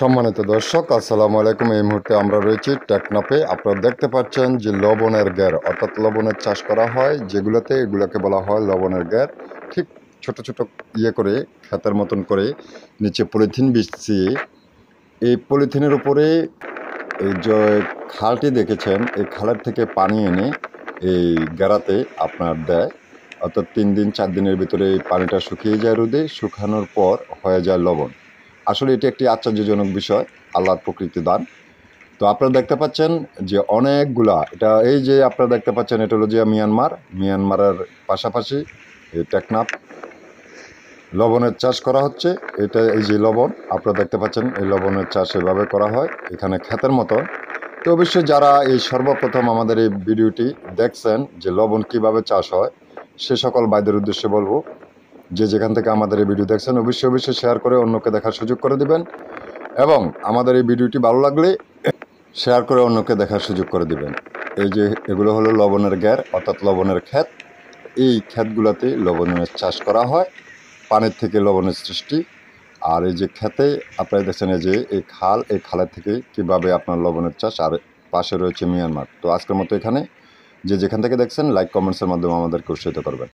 সম্মানিত দর্শক আসসালামু আলাইকুম এই মুহূর্তে আমরা রয়েছি টেকনাপে আপনারা দেখতে পাচ্ছেন যে লবণের গ্যার অর্থাৎ লবণের চাষ করা হয় যেগুলোতে এগুলোকে বলা হয় লবণের গ্যার ঠিক ছোট ছোট ইয়ে করে খেতের মতন করে নিচে পলিথিন বিছিয়ে এই পলিথিনের উপরে এই যে খালটি দেখেছেন এই খালের থেকে পানি এনে এই গ্যারাতে আপনার দেয় অর্থাৎ তিন দিন চার দিনের ভিতরে এই পানিটা শুকিয়ে যায় রোদে শুকানোর পর হয়ে যায় লবণ আসলে এটি একটি আশ্চর্যজনক বিষয় আল্লাহর প্রকৃতি দান তো আপনারা দেখতে পাচ্ছেন যে অনেকগুলা এটা এই যে আপনারা দেখতে পাচ্ছেন এটা হলো যে মিয়ানমার মিয়ানমারের পাশাপাশি এই টেকনাপ লবণের চাষ করা হচ্ছে এটা এই যে লবণ আপনারা দেখতে পাচ্ছেন এই লবণের চাষ এভাবে করা হয় এখানে ক্ষেতের মতো তো অবশ্যই যারা এই সর্বপ্রথম আমাদের এই ভিডিওটি দেখছেন যে লবণ কিভাবে চাষ হয় সে সকল বাইদের উদ্দেশ্যে বলবো যে যেখান থেকে আমাদের এই ভিডিও দেখছেন অবশ্যই অবশ্যই শেয়ার করে অন্যকে দেখার সুযোগ করে দিবেন এবং আমাদের এই ভিডিওটি ভালো লাগলে শেয়ার করে অন্যকে দেখার সুযোগ করে দিবেন এই যে এগুলো হলো লবণের গ্যার অর্থাৎ লবণের ক্ষেত এই ক্ষেতগুলোতে লবণের চাষ করা হয় পানির থেকে লবণের সৃষ্টি আর এই যে খেতে আপনারা দেখছেন যে এই খাল এই খালের থেকে কিভাবে আপনার লবণের চাষ আর পাশে রয়েছে মিয়ানমার তো আজকের মতো এখানে যে যেখান থেকে দেখছেন লাইক কমেন্টসের মাধ্যমে আমাদেরকে উৎসাহিত করবেন